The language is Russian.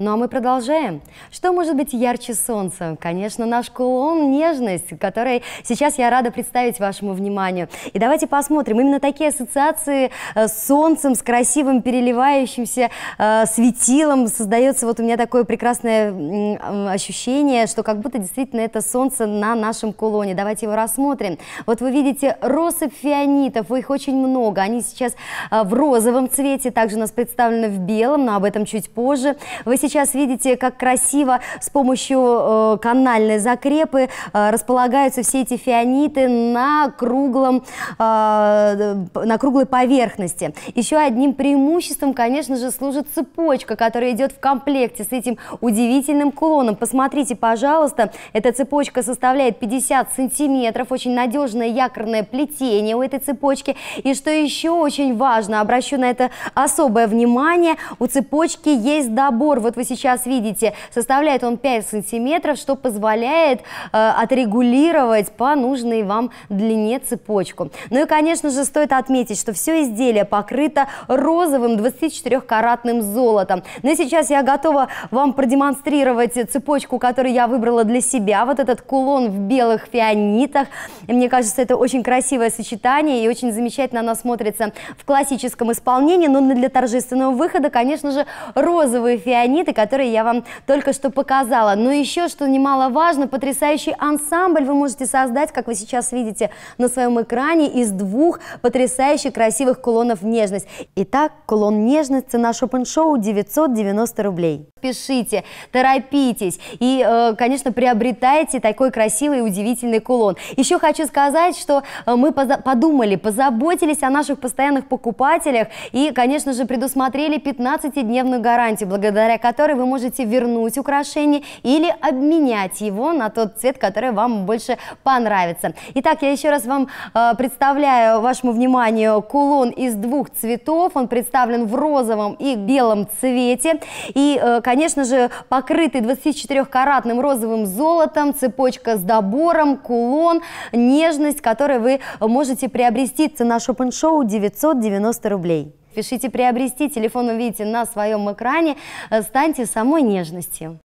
Ну а мы продолжаем. Что может быть ярче солнца? Конечно, наш кулон «Нежность», который сейчас я рада представить вашему вниманию. И давайте посмотрим. Именно такие ассоциации э, с солнцем, с красивым переливающимся э, светилом создается вот у меня такое прекрасное э, ощущение, что как будто действительно это солнце на нашем кулоне. Давайте его рассмотрим. Вот вы видите россыпь фианитов, их очень много. Они сейчас в розовом цвете, также у нас представлены в белом, но об этом чуть позже. Вы сейчас сейчас видите, как красиво с помощью э, канальной закрепы э, располагаются все эти фианиты на, круглом, э, на круглой поверхности. Еще одним преимуществом, конечно же, служит цепочка, которая идет в комплекте с этим удивительным кулоном. Посмотрите, пожалуйста, эта цепочка составляет 50 сантиметров, очень надежное якорное плетение у этой цепочки. И что еще очень важно, обращу на это особое внимание, у цепочки есть добор. Вот вы сейчас видите, составляет он 5 сантиметров, что позволяет э, отрегулировать по нужной вам длине цепочку. Ну и, конечно же, стоит отметить, что все изделие покрыто розовым 24-каратным золотом. Ну и сейчас я готова вам продемонстрировать цепочку, которую я выбрала для себя. Вот этот кулон в белых фианитах. И мне кажется, это очень красивое сочетание и очень замечательно оно смотрится в классическом исполнении. Но для торжественного выхода, конечно же, розовый фианит предметы, которые я вам только что показала. Но еще, что немаловажно, потрясающий ансамбль вы можете создать, как вы сейчас видите на своем экране, из двух потрясающих красивых кулонов «Нежность». Итак, кулон «Нежность» цена шопен-шоу 990 рублей. Пишите, торопитесь и, э, конечно, приобретайте такой красивый и удивительный кулон. Еще хочу сказать, что э, мы подумали, позаботились о наших постоянных покупателях и, конечно же, предусмотрели 15-дневную гарантию, благодаря которой которой вы можете вернуть украшение или обменять его на тот цвет, который вам больше понравится. Итак, я еще раз вам э, представляю вашему вниманию кулон из двух цветов. Он представлен в розовом и белом цвете. И, э, конечно же, покрытый 24-каратным розовым золотом, цепочка с добором, кулон, нежность, который вы можете приобрести. Цена шопен-шоу 990 рублей. Пишите «Приобрести», телефон увидите на своем экране. Э, станьте самой нежностью.